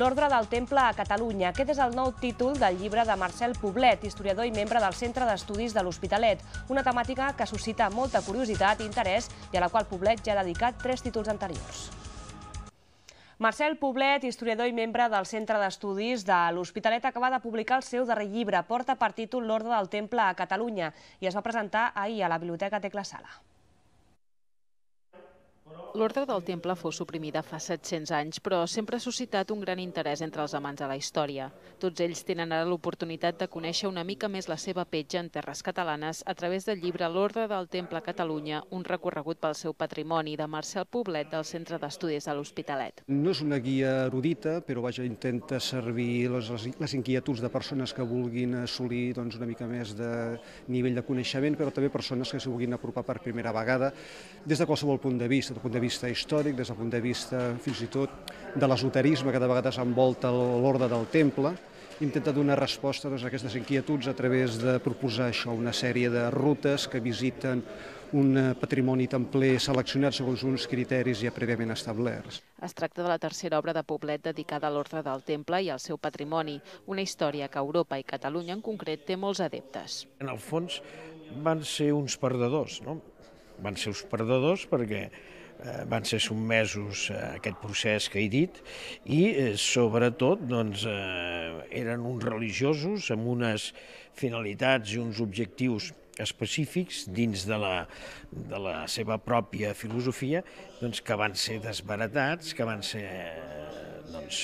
L'ordre del temple a Catalunya. Aquest és el nou títol del llibre de Marcel Poblet, historiador i membre del Centre d'Estudis de l'Hospitalet, una temàtica que suscita molta curiositat i interès i a la qual Poblet ja ha dedicat tres títols anteriors. Marcel Poblet, historiador i membre del Centre d'Estudis de l'Hospitalet, acaba de publicar el seu darrer llibre, porta per títol L'Ordre del Temple a Catalunya, i es va presentar ahir a la Biblioteca Tecla Sala. L'ordre del temple fou suprimida fa 700 anys, però sempre ha suscitat un gran interès entre els amants de la història. Tots ells tenen ara l'oportunitat de conèixer una mica més la seva petja en terres catalanes a través del llibre L'ordre del temple a Catalunya, un recorregut pel seu patrimoni de Marcel Poblet del Centre d'Estudis de l'Hospitalet. No és una guia erudita, però vaja, intenta servir les, les inquietuds de persones que vulguin assolir doncs, una mica més de nivell de coneixement, però també persones que s'hi vulguin apropar per primera vegada des de qualsevol punt de vista, del punt de de vista històric, des del punt de vista fins i tot de l'esoterisme que de vegades envolta l'ordre del temple, intenta donar resposta doncs, a aquestes inquietuds a través de proposar això, una sèrie de rutes que visiten un eh, patrimoni templer seleccionat segons uns criteris ja prèviament establerts. Es tracta de la tercera obra de Poblet dedicada a l'ordre del temple i al seu patrimoni, una història que Europa i Catalunya en concret té molts adeptes. En el fons van ser uns perdedors, no? Van ser uns perdedors perquè Eh, van ser sotmesos a aquest procés que he dit i eh, sobretot doncs, eh, eren uns religiosos amb unes finalitats i uns objectius específics dins de la, de la seva pròpia filosofia doncs, que van ser desbaratats, que van ser doncs,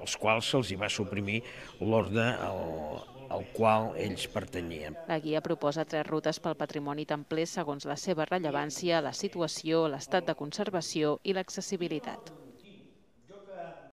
als quals se'ls va suprimir l'ordre al, al qual ells pertanyien. La guia proposa tres rutes pel patrimoni templer segons la seva rellevància, la situació, l'estat de conservació i l'accessibilitat.